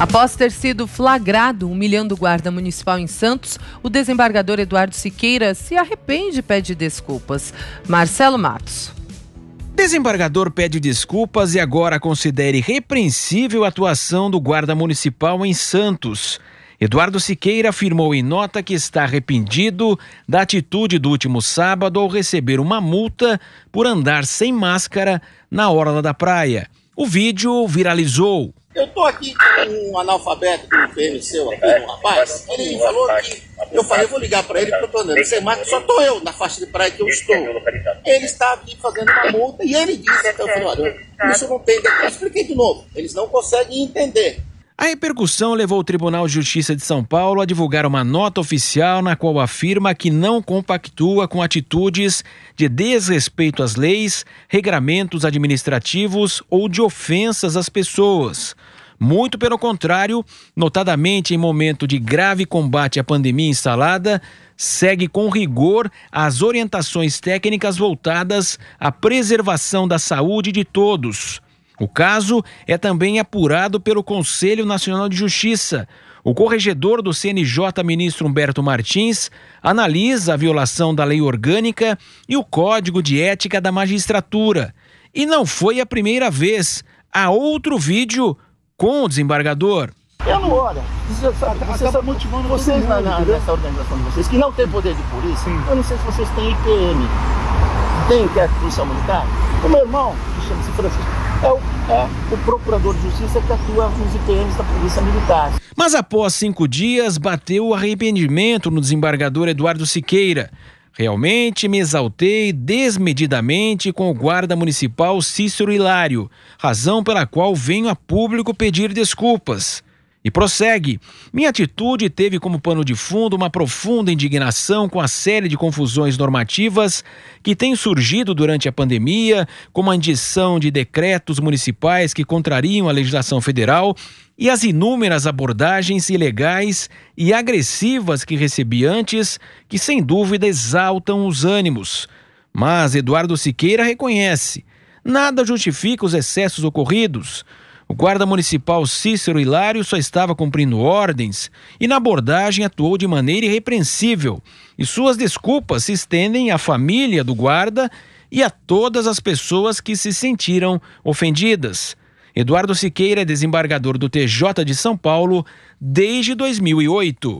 Após ter sido flagrado humilhando o guarda municipal em Santos, o desembargador Eduardo Siqueira se arrepende e pede desculpas. Marcelo Matos. Desembargador pede desculpas e agora considera irrepreensível a atuação do guarda municipal em Santos. Eduardo Siqueira afirmou em nota que está arrependido da atitude do último sábado ao receber uma multa por andar sem máscara na orla da praia. O vídeo viralizou. Eu tô aqui com um analfabeto do seu aqui, um rapaz. Ele falou que. Eu falei, vou ligar para ele andando Sem marca, só tô eu na faixa de praia que eu estou. Ele está aqui fazendo uma multa e ele disse, então, eu falei, olha, isso não tem. Eu expliquei de novo. Eles não conseguem entender. A repercussão levou o Tribunal de Justiça de São Paulo a divulgar uma nota oficial na qual afirma que não compactua com atitudes de desrespeito às leis, regramentos administrativos ou de ofensas às pessoas. Muito pelo contrário, notadamente em momento de grave combate à pandemia instalada, segue com rigor as orientações técnicas voltadas à preservação da saúde de todos o caso é também apurado pelo Conselho Nacional de Justiça. O corregedor do CNJ, ministro Humberto Martins, analisa a violação da lei orgânica e o código de ética da magistratura. E não foi a primeira vez. Há outro vídeo com o desembargador. Eu não olho. Você estão você motivando vocês mundo, na, nessa organização de vocês, que não tem poder de polícia. Sim. Eu não sei se vocês têm IPM. Tem que é a militar? O meu irmão, que chama-se Francisco, é o, é o procurador de justiça que atua nos IPMs da Polícia Militar. Mas após cinco dias, bateu o arrependimento no desembargador Eduardo Siqueira. Realmente me exaltei desmedidamente com o guarda municipal Cícero Hilário, razão pela qual venho a público pedir desculpas. E prossegue: Minha atitude teve como pano de fundo uma profunda indignação com a série de confusões normativas que tem surgido durante a pandemia, como a indição de decretos municipais que contrariam a legislação federal e as inúmeras abordagens ilegais e agressivas que recebi antes, que sem dúvida exaltam os ânimos. Mas Eduardo Siqueira reconhece: nada justifica os excessos ocorridos o guarda municipal Cícero Hilário só estava cumprindo ordens e na abordagem atuou de maneira irrepreensível. E suas desculpas se estendem à família do guarda e a todas as pessoas que se sentiram ofendidas. Eduardo Siqueira é desembargador do TJ de São Paulo desde 2008.